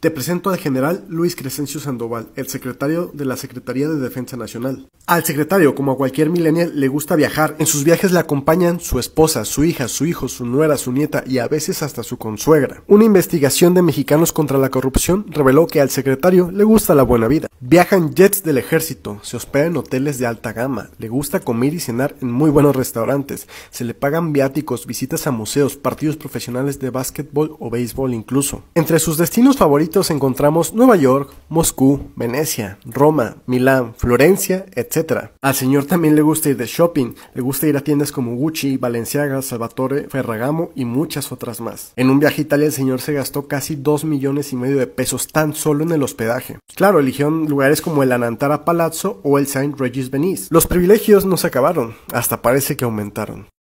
Te presento al general Luis Crescencio Sandoval, el secretario de la Secretaría de Defensa Nacional. Al secretario, como a cualquier milenial, le gusta viajar. En sus viajes le acompañan su esposa, su hija, su hijo, su nuera, su nieta y a veces hasta su consuegra. Una investigación de mexicanos contra la corrupción reveló que al secretario le gusta la buena vida. Viajan jets del ejército, se hospeda en hoteles de alta gama, le gusta comer y cenar en muy buenos restaurantes, se le pagan viáticos, visitas a museos, partidos profesionales de básquetbol o béisbol incluso. Entre sus destinos favoritos favoritos encontramos Nueva York, Moscú, Venecia, Roma, Milán, Florencia, etc. Al señor también le gusta ir de shopping, le gusta ir a tiendas como Gucci, Balenciaga, Salvatore, Ferragamo y muchas otras más. En un viaje a Italia el señor se gastó casi 2 millones y medio de pesos tan solo en el hospedaje. Claro, eligió lugares como el Anantara Palazzo o el Saint Regis Venice. Los privilegios no se acabaron, hasta parece que aumentaron.